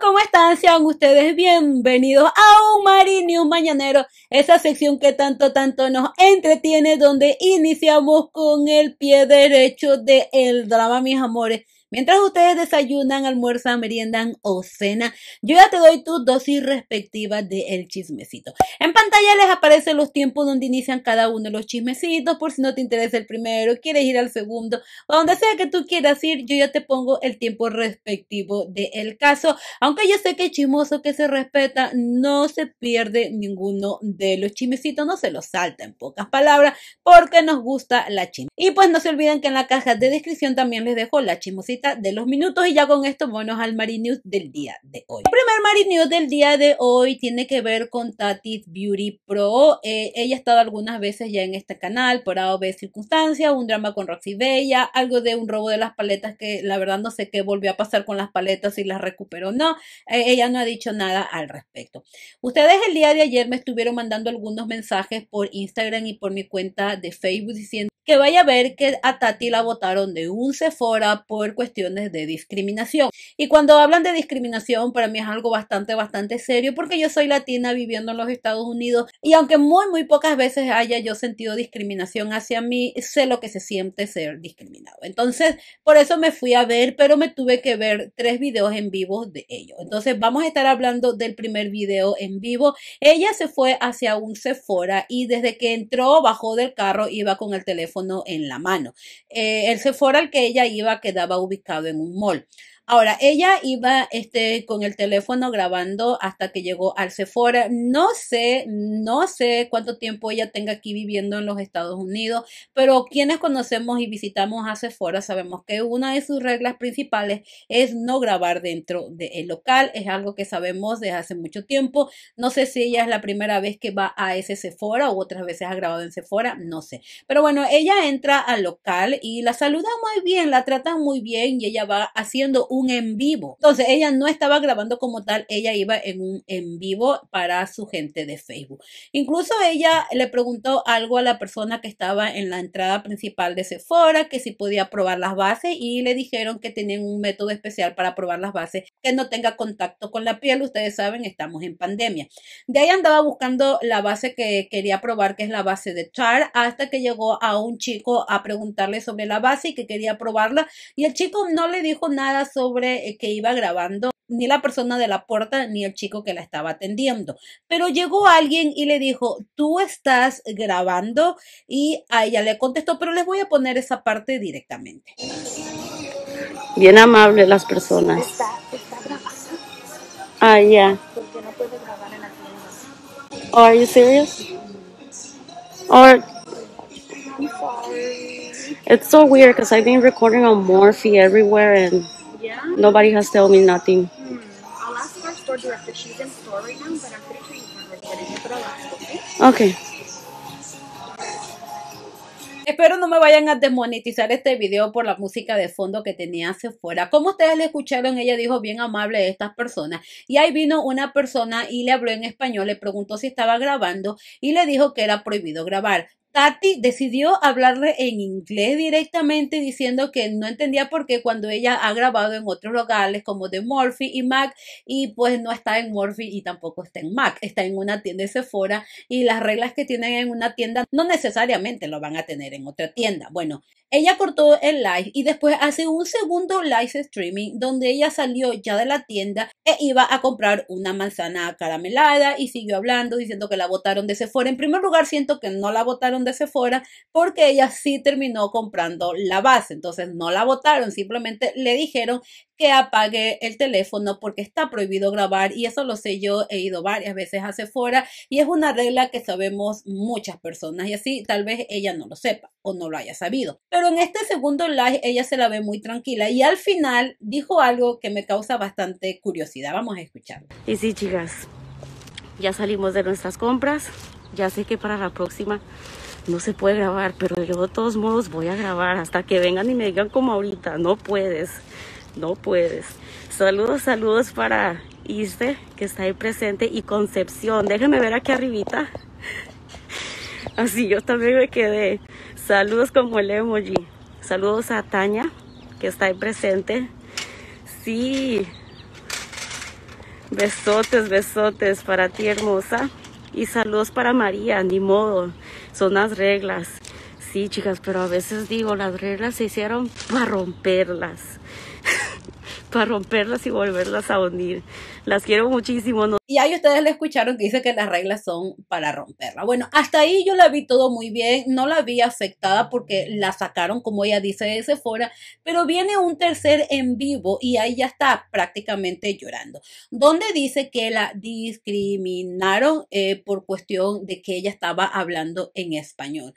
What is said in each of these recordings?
¿cómo están? Sean ustedes bienvenidos a un un Mañanero, esa sección que tanto, tanto nos entretiene, donde iniciamos con el pie derecho del el drama, mis amores. Mientras ustedes desayunan, almuerzan, meriendan o cena, yo ya te doy tu dosis respectiva de el chismecito. En pantalla les aparecen los tiempos donde inician cada uno de los chismecitos, por si no te interesa el primero, quieres ir al segundo, o donde sea que tú quieras ir, yo ya te pongo el tiempo respectivo del caso. Aunque yo sé que chismoso que se respeta, no se pierde ninguno de los chismecitos, no se los salta en pocas palabras, porque nos gusta la chisme. Y pues no se olviden que en la caja de descripción también les dejo la chismosita de los minutos y ya con esto vámonos al Marinews News del día de hoy. El primer Mari News del día de hoy tiene que ver con Tati's Beauty Pro. Eh, ella ha estado algunas veces ya en este canal por A o circunstancias, un drama con Roxy Bella, algo de un robo de las paletas que la verdad no sé qué volvió a pasar con las paletas si las recuperó. No, eh, ella no ha dicho nada al respecto. Ustedes el día de ayer me estuvieron mandando algunos mensajes por Instagram y por mi cuenta de Facebook diciendo que vaya a ver que a Tati la votaron de un Sephora por cuestiones de discriminación. Y cuando hablan de discriminación, para mí es algo bastante, bastante serio, porque yo soy latina viviendo en los Estados Unidos y aunque muy, muy pocas veces haya yo sentido discriminación hacia mí, sé lo que se siente ser discriminado. Entonces, por eso me fui a ver, pero me tuve que ver tres videos en vivo de ello. Entonces, vamos a estar hablando del primer video en vivo. Ella se fue hacia un Sephora y desde que entró, bajó del carro, iba con el teléfono teléfono en la mano. Eh, el Sephora al que ella iba quedaba ubicado en un mall. Ahora, ella iba este, con el teléfono grabando hasta que llegó al Sephora. No sé, no sé cuánto tiempo ella tenga aquí viviendo en los Estados Unidos, pero quienes conocemos y visitamos a Sephora sabemos que una de sus reglas principales es no grabar dentro del local. Es algo que sabemos desde hace mucho tiempo. No sé si ella es la primera vez que va a ese Sephora o otras veces ha grabado en Sephora, no sé. Pero bueno, ella entra al local y la saluda muy bien, la trata muy bien y ella va haciendo un en vivo. Entonces, ella no estaba grabando como tal, ella iba en un en vivo para su gente de Facebook. Incluso ella le preguntó algo a la persona que estaba en la entrada principal de Sephora, que si podía probar las bases y le dijeron que tenían un método especial para probar las bases que no tenga contacto con la piel. Ustedes saben, estamos en pandemia. De ahí andaba buscando la base que quería probar, que es la base de Char, hasta que llegó a un chico a preguntarle sobre la base y que quería probarla y el chico no le dijo nada sobre eh, que iba grabando ni la persona de la puerta ni el chico que la estaba atendiendo. Pero llegó alguien y le dijo, tú estás grabando y a ella le contestó, pero les voy a poner esa parte directamente. Bien amables las personas. Ah, ya. en Are you serious? It's so weird because I've been recording on Morphe everywhere and Nobody has told me nothing. okay? Espero no me vayan a desmonetizar este video por la música de fondo que tenía hacia afuera. Como ustedes le escucharon, ella dijo bien amable a estas personas. Y ahí vino una persona y le habló en español, le preguntó si estaba grabando y le dijo que era prohibido grabar. Tati decidió hablarle en inglés directamente diciendo que no entendía por qué cuando ella ha grabado en otros locales como de Murphy y Mac y pues no está en Murphy y tampoco está en Mac, está en una tienda de Sephora y las reglas que tienen en una tienda no necesariamente lo van a tener en otra tienda. Bueno, ella cortó el live y después hace un segundo live streaming donde ella salió ya de la tienda e iba a comprar una manzana caramelada y siguió hablando diciendo que la votaron de fuera. En primer lugar, siento que no la votaron de fuera porque ella sí terminó comprando la base. Entonces no la votaron, simplemente le dijeron que apague el teléfono porque está prohibido grabar y eso lo sé yo, he ido varias veces a fuera y es una regla que sabemos muchas personas y así tal vez ella no lo sepa o no lo haya sabido. Pero en este segundo live ella se la ve muy tranquila y al final dijo algo que me causa bastante curiosidad. Vamos a escucharlo. Y sí, chicas, ya salimos de nuestras compras. Ya sé que para la próxima no se puede grabar, pero yo de todos modos voy a grabar hasta que vengan y me digan como ahorita, no puedes, no puedes. Saludos, saludos para Iste, que está ahí presente, y Concepción. Déjenme ver aquí arribita. Así yo también me quedé. Saludos como el emoji. Saludos a Tania, que está ahí presente. Sí. Besotes, besotes para ti, hermosa. Y saludos para María, ni modo. Son las reglas. Sí, chicas, pero a veces digo, las reglas se hicieron para romperlas para romperlas y volverlas a unir. Las quiero muchísimo. Y ahí ustedes le escucharon que dice que las reglas son para romperla. Bueno, hasta ahí yo la vi todo muy bien, no la vi afectada porque la sacaron, como ella dice, ese fora pero viene un tercer en vivo y ahí ya está prácticamente llorando, donde dice que la discriminaron eh, por cuestión de que ella estaba hablando en español.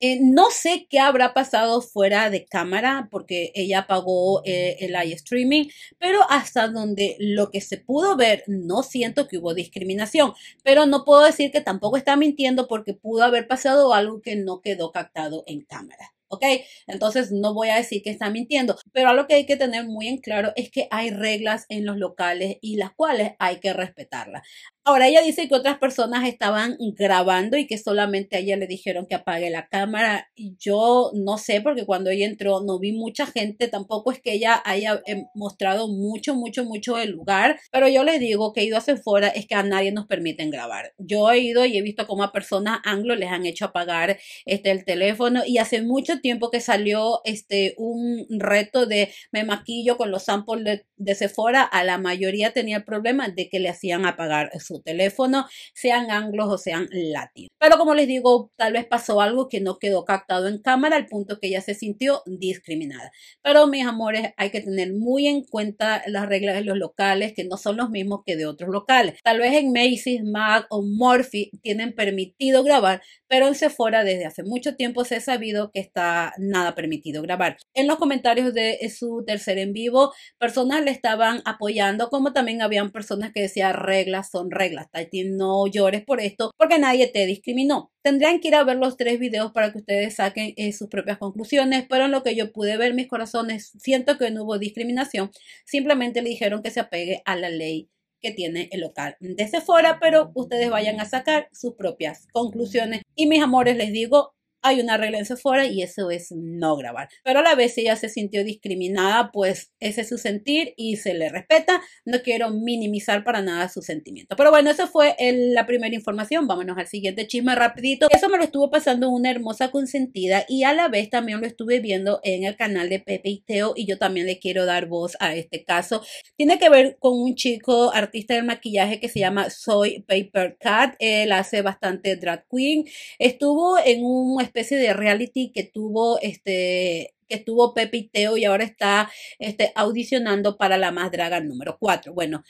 Eh, no sé qué habrá pasado fuera de cámara porque ella pagó eh, el live streaming, pero hasta donde lo que se pudo ver, no siento que hubo discriminación, pero no puedo decir que tampoco está mintiendo porque pudo haber pasado algo que no quedó captado en cámara. ¿Ok? Entonces no voy a decir que está mintiendo, pero algo que hay que tener muy en claro es que hay reglas en los locales y las cuales hay que respetarlas. Ahora ella dice que otras personas estaban grabando y que solamente a ella le dijeron que apague la cámara. Yo no sé porque cuando ella entró no vi mucha gente, tampoco es que ella haya eh, mostrado mucho, mucho, mucho el lugar, pero yo les digo que he ido a Sephora es que a nadie nos permiten grabar. Yo he ido y he visto cómo a personas anglo les han hecho apagar este, el teléfono y hace mucho tiempo que salió este, un reto de me maquillo con los samples de, de Sephora, a la mayoría tenía el problema de que le hacían apagar su teléfono, sean anglos o sean latinos. Pero como les digo, tal vez pasó algo que no quedó captado en cámara al punto que ella se sintió discriminada. Pero mis amores, hay que tener muy en cuenta las reglas de los locales que no son los mismos que de otros locales. Tal vez en Macy's, Mac o Morphy tienen permitido grabar, pero en Sephora desde hace mucho tiempo se ha sabido que está nada permitido grabar. En los comentarios de su tercer en vivo, personas le estaban apoyando, como también habían personas que decían reglas son reglas reglas. no llores por esto porque nadie te discriminó. Tendrían que ir a ver los tres videos para que ustedes saquen eh, sus propias conclusiones, pero en lo que yo pude ver mis corazones, siento que no hubo discriminación. Simplemente le dijeron que se apegue a la ley que tiene el local de Sephora, pero ustedes vayan a sacar sus propias conclusiones. Y mis amores, les digo, hay una regla en Sephora y eso es no grabar. Pero a la vez ella se sintió discriminada, pues ese es su sentir y se le respeta. No quiero minimizar para nada su sentimiento. Pero bueno, esa fue la primera información. Vámonos al siguiente chisme rapidito. Eso me lo estuvo pasando una hermosa consentida y a la vez también lo estuve viendo en el canal de Pepe y Teo y yo también le quiero dar voz a este caso. Tiene que ver con un chico artista del maquillaje que se llama Soy Paper Cat. Él hace bastante drag queen. Estuvo en un especie de reality que tuvo este que tuvo Pepe y Teo y ahora está este, audicionando para la más draga número 4. Bueno,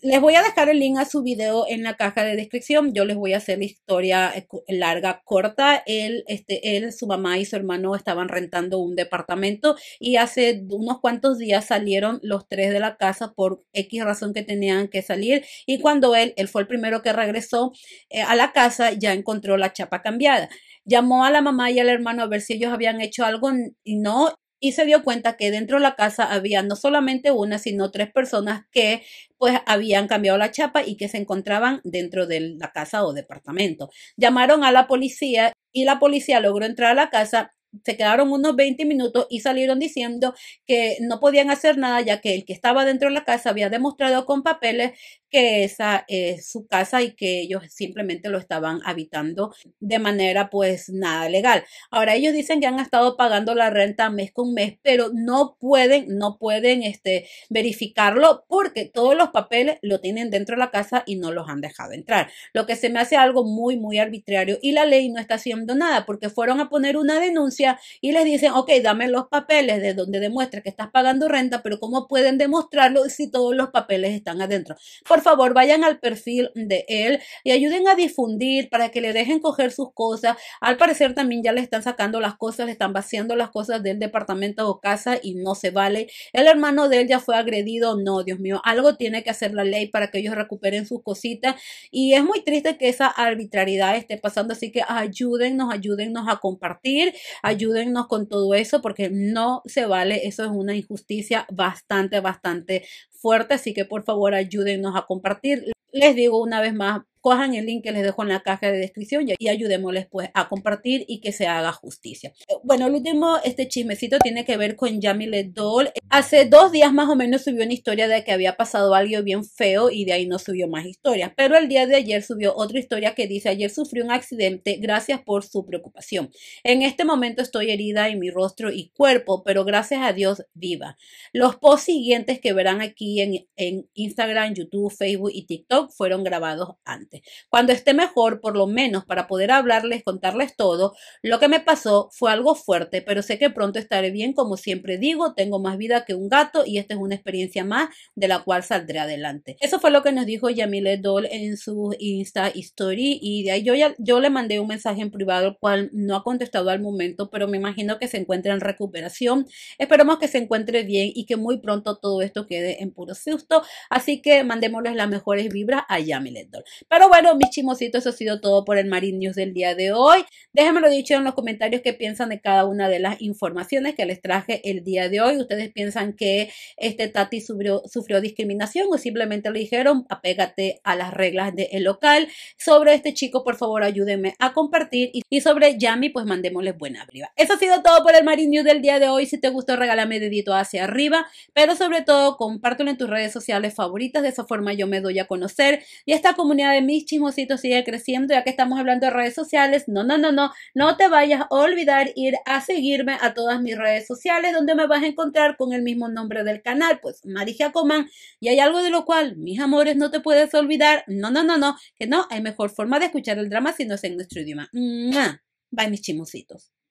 les voy a dejar el link a su video en la caja de descripción. Yo les voy a hacer la historia eh, larga, corta. Él, este, él, su mamá y su hermano estaban rentando un departamento y hace unos cuantos días salieron los tres de la casa por X razón que tenían que salir. Y cuando él, él fue el primero que regresó eh, a la casa, ya encontró la chapa cambiada llamó a la mamá y al hermano a ver si ellos habían hecho algo y no, y se dio cuenta que dentro de la casa había no solamente una, sino tres personas que pues habían cambiado la chapa y que se encontraban dentro de la casa o departamento. Llamaron a la policía y la policía logró entrar a la casa. Se quedaron unos 20 minutos y salieron diciendo que no podían hacer nada ya que el que estaba dentro de la casa había demostrado con papeles que esa es su casa y que ellos simplemente lo estaban habitando de manera pues nada legal. Ahora ellos dicen que han estado pagando la renta mes con mes, pero no pueden, no pueden este, verificarlo porque todos los papeles lo tienen dentro de la casa y no los han dejado entrar. Lo que se me hace algo muy, muy arbitrario y la ley no está haciendo nada porque fueron a poner una denuncia y les dicen, ok, dame los papeles de donde demuestra que estás pagando renta, pero ¿cómo pueden demostrarlo si todos los papeles están adentro? Por favor vayan al perfil de él y ayuden a difundir para que le dejen coger sus cosas. Al parecer también ya le están sacando las cosas, le están vaciando las cosas del departamento o casa y no se vale. El hermano de él ya fue agredido. No, Dios mío, algo tiene que hacer la ley para que ellos recuperen sus cositas. Y es muy triste que esa arbitrariedad esté pasando. Así que ayúdennos, ayúdennos a compartir, ayúdennos con todo eso porque no se vale. Eso es una injusticia bastante, bastante fuerte, así que por favor ayúdenos a compartir. Les digo una vez más, cojan el link que les dejo en la caja de descripción y ayudémosles pues a compartir y que se haga justicia. Eh, bueno, el último, este chismecito tiene que ver con le Doll. Hace dos días más o menos subió una historia de que había pasado algo bien feo y de ahí no subió más historias. Pero el día de ayer subió otra historia que dice, ayer sufrió un accidente, gracias por su preocupación. En este momento estoy herida en mi rostro y cuerpo, pero gracias a Dios viva. Los posts siguientes que verán aquí en, en Instagram, YouTube, Facebook y TikTok fueron grabados antes. Cuando esté mejor, por lo menos para poder hablarles, contarles todo, lo que me pasó fue algo fuerte, pero sé que pronto estaré bien, como siempre digo, tengo más vida que un gato y esta es una experiencia más de la cual saldré adelante. Eso fue lo que nos dijo Yamile Doll en su Insta Story y de ahí yo, ya, yo le mandé un mensaje en privado, el cual no ha contestado al momento, pero me imagino que se encuentra en recuperación. Esperamos que se encuentre bien y que muy pronto todo esto quede en puro susto. Así que mandémosles las mejores vibras a Yamilet Doll bueno, mis chismositos, eso ha sido todo por el Marine News del día de hoy. lo dicho en los comentarios que piensan de cada una de las informaciones que les traje el día de hoy. ¿Ustedes piensan que este Tati sufrió, discriminación o simplemente le dijeron apégate a las reglas del local? Sobre este chico, por favor, ayúdenme a compartir. Y, sobre Yami, pues mandémosles buena briva. Eso ha sido todo por el Marine News del día de hoy. Si te gustó, regálame dedito hacia arriba. Pero sobre todo, compártelo en tus redes sociales favoritas. De esa forma yo me doy a conocer. Y esta comunidad de mis chismositos sigue creciendo, ya que estamos hablando de redes sociales. No, no, no, no, no te vayas a olvidar ir a seguirme a todas mis redes sociales, donde me vas a encontrar con el mismo nombre del canal, pues Marija Comán. Y hay algo de lo cual, mis amores, no te puedes olvidar. No, no, no, no, que no hay mejor forma de escuchar el drama si no es en nuestro idioma. Bye, mis chismositos.